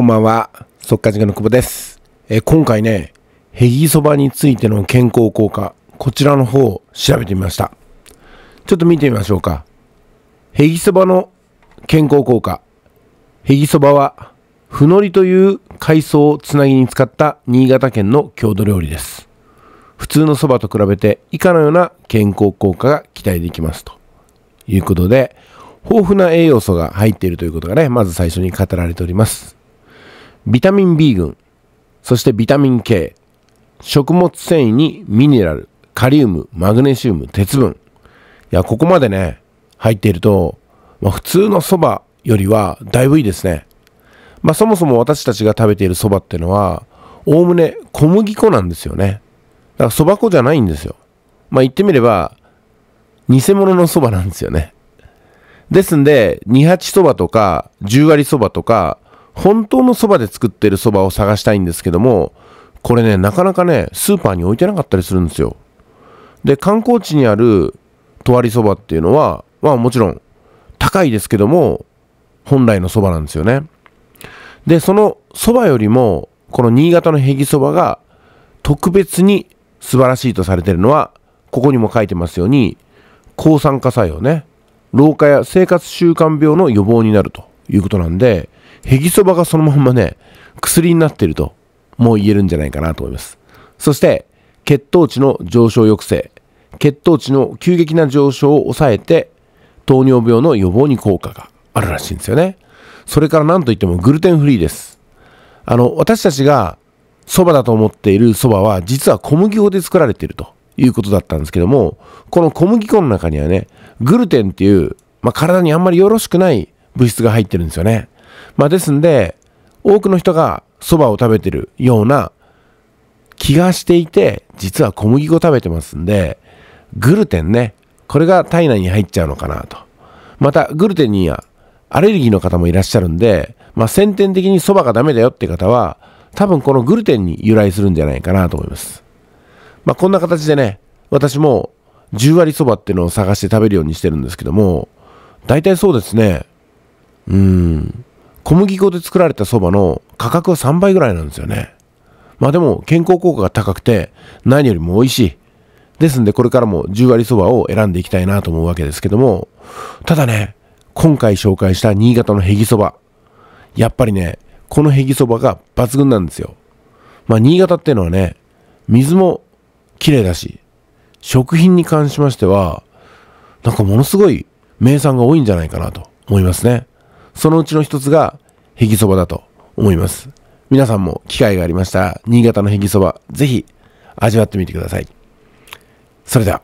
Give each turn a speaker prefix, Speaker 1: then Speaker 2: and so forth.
Speaker 1: こんばんは、速稼塾の久保です。え今回ね、ヘギそばについての健康効果、こちらの方を調べてみました。ちょっと見てみましょうか。ヘギそばの健康効果。ヘギそばは、ふのりという海藻をつなぎに使った新潟県の郷土料理です。普通のそばと比べて以下のような健康効果が期待できますということで、豊富な栄養素が入っているということがね、まず最初に語られております。ビタミン B 群、そしてビタミン K、食物繊維にミネラル、カリウム、マグネシウム、鉄分。いや、ここまでね、入っていると、まあ、普通の蕎麦よりはだいぶいいですね。まあそもそも私たちが食べている蕎麦っていうのは、おおむね小麦粉なんですよね。だから蕎麦粉じゃないんですよ。まあ言ってみれば、偽物の蕎麦なんですよね。ですんで、二八蕎麦とか、十割蕎麦とか、本当のそばで作ってるそばを探したいんですけども、これね、なかなかね、スーパーに置いてなかったりするんですよ。で、観光地にあるとわりそばっていうのは、まあもちろん高いですけども、本来のそばなんですよね。で、そのそばよりも、この新潟のへぎそばが特別に素晴らしいとされてるのは、ここにも書いてますように、抗酸化作用ね、老化や生活習慣病の予防になるということなんで、へぎそばがそのまんまね、薬になっていると、もう言えるんじゃないかなと思います。そして、血糖値の上昇抑制、血糖値の急激な上昇を抑えて、糖尿病の予防に効果があるらしいんですよね。それから何といってもグルテンフリーです。あの、私たちが蕎麦だと思っている蕎麦は、実は小麦粉で作られているということだったんですけども、この小麦粉の中にはね、グルテンっていう、まあ、体にあんまりよろしくない物質が入ってるんですよね。まあ、ですんで、多くの人が蕎麦を食べてるような気がしていて、実は小麦粉食べてますんで、グルテンね、これが体内に入っちゃうのかなと。また、グルテンにはアレルギーの方もいらっしゃるんで、まあ、先天的に蕎麦がダメだよって方は、多分このグルテンに由来するんじゃないかなと思います。まあ、こんな形でね、私も10割そばっていうのを探して食べるようにしてるんですけども、大体そうですね。うーん。小麦粉で作られたそばの価格は3倍ぐらいなんですよね。まあでも健康効果が高くて何よりも美味しい。ですんでこれからも10割そばを選んでいきたいなと思うわけですけども、ただね、今回紹介した新潟のヘギそば。やっぱりね、このヘギそばが抜群なんですよ。まあ新潟っていうのはね、水も綺麗だし、食品に関しましては、なんかものすごい名産が多いんじゃないかなと思いますね。そのうちの一つが、へぎそばだと思います。皆さんも機会がありましたら、新潟のへぎそば、ぜひ味わってみてください。それでは。